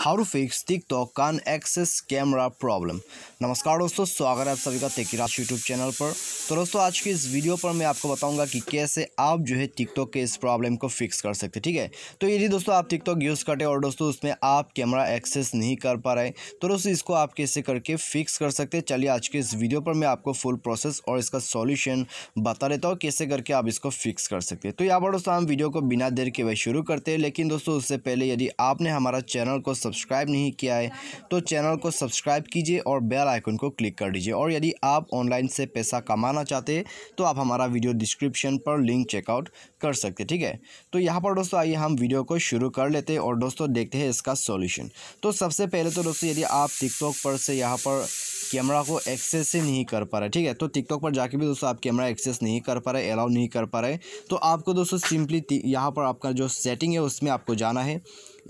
how to fix TikTok can't access camera problem नमस्कार दोस्तों स्वागत है आप सभी का तेकिराज यूट्यूब चैनल पर तो दोस्तों आज की इस वीडियो पर मैं आपको बताऊंगा कि कैसे आप जो है टिकटॉक के इस प्रॉब्लम को फिक्स कर सकते ठीक है तो यदि दोस्तों आप टिकटॉक यूज़ करते और दोस्तों उसमें आप कैमरा एक्सेस नहीं कर पा रहे तो दोस्तों इसको आप कैसे करके फिक्स कर सकते चलिए आज के इस वीडियो पर मैं आपको फुल प्रोसेस और इसका सॉल्यूशन बता देता हूँ कैसे करके आप इसको फिक्स कर सकते तो यहाँ पर दोस्तों हम वीडियो को बिना देर के वह शुरू करते हैं लेकिन दोस्तों उससे पहले यदि आपने हमारा चैनल को सब्सक्राइब नहीं किया है तो चैनल को सब्सक्राइब कीजिए और बेल आइकन को क्लिक कर दीजिए और यदि आप ऑनलाइन से पैसा कमाना चाहते हैं तो आप हमारा वीडियो डिस्क्रिप्शन पर लिंक चेकआउट कर सकते ठीक है तो यहाँ पर दोस्तों आइए हम वीडियो को शुरू कर लेते हैं और दोस्तों देखते हैं इसका सोल्यूशन तो सबसे पहले तो दोस्तों यदि आप टिकटॉक पर से यहाँ पर कैमरा को एक्सेस ही नहीं कर पा रहे ठीक है तो टिकटॉक पर जाके भी दोस्तों आप कैमरा एक्सेस नहीं कर पा रहे अलाउ नहीं कर पा रहे तो आपको दोस्तों सिंपली यहाँ पर आपका जो सेटिंग है उसमें आपको जाना है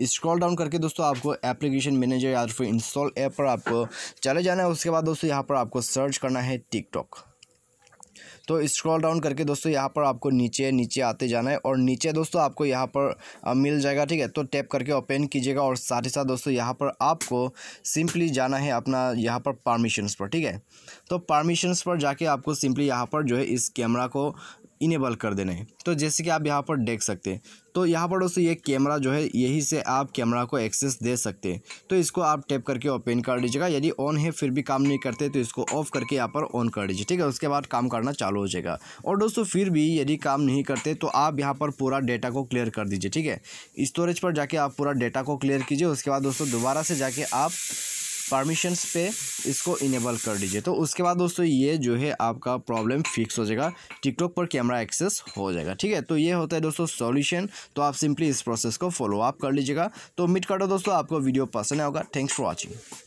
स्क्रॉल डाउन करके दोस्तों आपको एप्लीकेशन मैनेजर या फिर इंस्टॉल ऐप पर आपको चले जाना है उसके बाद दोस्तों यहाँ पर आपको सर्च करना है टिकटॉक तो स्क्रॉल डाउन करके दोस्तों यहाँ पर आपको नीचे नीचे आते जाना है और नीचे दोस्तों आपको यहाँ पर मिल जाएगा ठीक है तो टैप करके ओपन कीजिएगा और साथ ही साथ दोस्तों यहाँ पर आपको सिंपली जाना है अपना यहाँ पर परमिशंस पर ठीक है तो परमिशंस पर जाके आपको सिंपली यहाँ पर जो है इस कैमरा को इनेबल कर देना है तो जैसे कि आप यहाँ पर देख सकते हैं तो यहाँ पर दोस्तों ये कैमरा जो है यही से आप कैमरा को एक्सेस दे सकते हैं तो इसको आप टैप करके ओपन कर लीजिएगा यदि ऑन है फिर भी काम नहीं करते तो इसको ऑफ करके यहाँ पर ऑन कर दीजिए ठीक है उसके बाद काम करना चालू हो जाएगा और दोस्तों फिर भी यदि काम नहीं करते तो आप यहाँ पर पूरा डेटा को क्लियर कर दीजिए ठीक है स्टोरेज पर जाके आप पूरा डेटा को क्लियर कीजिए उसके बाद दोस्तों दोबारा से जाके आप परमिशंस पे इसको इनेबल कर दीजिए तो उसके बाद दोस्तों ये जो है आपका प्रॉब्लम फिक्स हो जाएगा टिकटॉक पर कैमरा एक्सेस हो जाएगा ठीक है तो ये होता है दोस्तों सॉल्यूशन तो आप सिंपली इस प्रोसेस को फॉलो अप कर लीजिएगा तो उम्मीद करो दोस्तों आपको वीडियो पसंद आएगा थैंक्स फॉर वॉचिंग